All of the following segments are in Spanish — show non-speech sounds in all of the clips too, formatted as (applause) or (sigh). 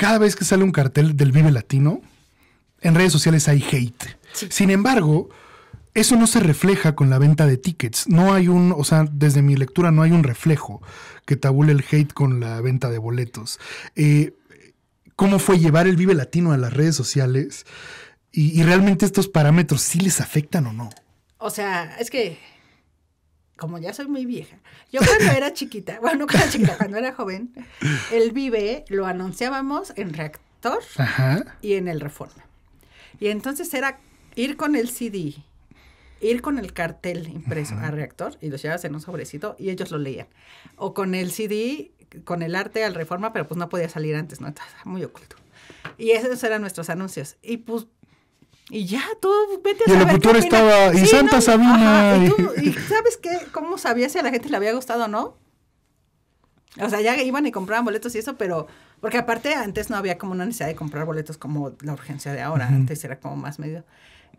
cada vez que sale un cartel del Vive Latino, en redes sociales hay hate. Sin embargo, eso no se refleja con la venta de tickets. No hay un, o sea, desde mi lectura no hay un reflejo que tabule el hate con la venta de boletos. Eh, ¿Cómo fue llevar el Vive Latino a las redes sociales? Y, y realmente estos parámetros sí les afectan o no. O sea, es que como ya soy muy vieja, yo cuando era chiquita, (laughs) bueno, cuando era chiquita, cuando era joven, el Vive lo anunciábamos en Reactor y en el Reforma. Y entonces era ir con el CD, ir con el cartel impreso a Reactor y los llevabas en un sobrecito y ellos lo leían. O con el CD, con el arte al Reforma, pero pues no podía salir antes, ¿no? Estaba muy oculto. Y esos eran nuestros anuncios. Y pues y ya, tú vete a Y el locutor estaba, y Santa Sabina. y, sabes qué, cómo sabía si a la gente le había gustado o no? O sea, ya iban y compraban boletos y eso, pero porque aparte antes no había como una necesidad de comprar boletos como la urgencia de ahora, antes era como más medio.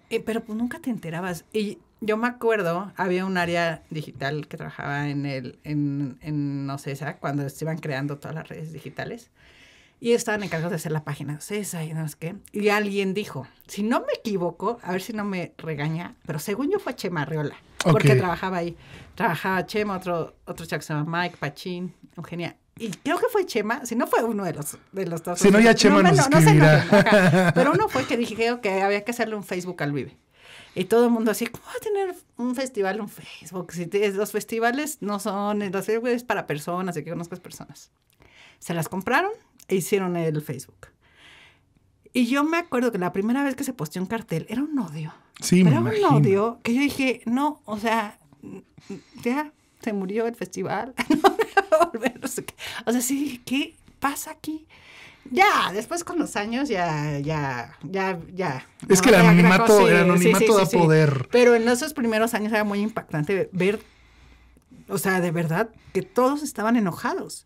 Eh, pero pues nunca te enterabas. Y yo me acuerdo, había un área digital que trabajaba en el, en, en no sé, ¿sabes? cuando se iban creando todas las redes digitales y estaban encargados de hacer la página esa y no sé qué. Y alguien dijo, si no me equivoco, a ver si no me regaña, pero según yo fue Chema Riola porque trabajaba ahí. Trabajaba Chema, otro, otro chico se llama Mike, Pachín, Eugenia. Y creo que fue Chema, si no fue uno de los, de los dos. Si no, ya Chema no, nos no, no, sé, Pero uno fue que dije que había que hacerle un Facebook al Vive. Y todo el mundo así, ¿cómo va a tener un festival, un Facebook? Si tienes los festivales no son, los es para personas, y que conozcas personas. Se las compraron e hicieron el Facebook. Y yo me acuerdo que la primera vez que se posteó un cartel era un odio. Sí, Era un odio que yo dije, no, o sea, ya se murió el festival. (laughs) o sea, sí, ¿qué pasa aquí? Ya, después con los años ya, ya, ya, ya. Es que el anonimato, da poder. Pero en esos primeros años era muy impactante ver, o sea, de verdad, que todos estaban enojados.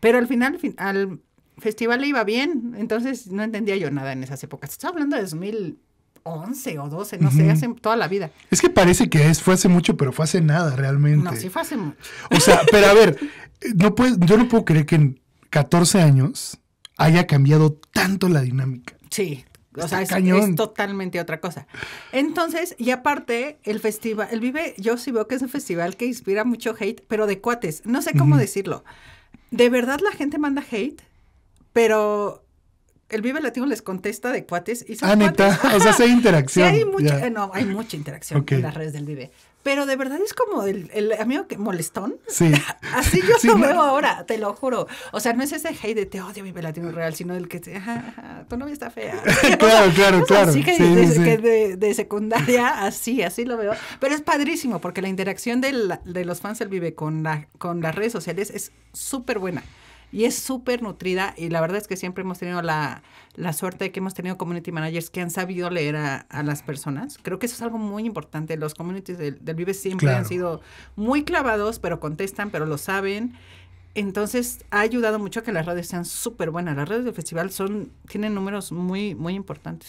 Pero al final, al, festival le iba bien, entonces no entendía yo nada en esas épocas. Estás hablando de 2011 o 12, no sé, hace toda la vida. Es que parece que es, fue hace mucho, pero fue hace nada realmente. No, sí fue hace mucho. O sea, pero a ver, (laughs) no yo no puedo creer que en 14 años haya cambiado tanto la dinámica. Sí, o sea, es, totalmente otra cosa. Entonces, y aparte, el festival, el Vive, yo sí veo que es un festival que inspira mucho hate, pero de cuates, no sé cómo decirlo. De verdad la gente manda hate, pero el Vive Latino les contesta de cuates y son ah, neta, (laughs) o sea, (laughs) hay interacción. hay mucha, eh, no, hay mucha interacción en las redes del Vive. Pero de verdad es como el, amigo que molestón. Sí. (laughs) Así yo lo veo ahora, te lo juro. O sea, no es ese hate de te odio Vive Latino Real, sino el que te, ajá, ajá, tu novia está fea. claro, claro, claro. Así que, sí, de, de, secundaria, así, así lo veo. Pero es padrísimo porque la interacción de los fans del Vive con, la, con las redes sociales es súper buena y es súper nutrida y la verdad es que siempre hemos tenido la, suerte de que hemos tenido community managers que han sabido leer a, las personas. Creo que eso es algo muy importante. Los communities del, Vive siempre han sido muy clavados, pero contestan, pero lo saben. Entonces ha ayudado mucho a que las redes sean súper buenas. Las redes del festival son, tienen números muy, muy importantes.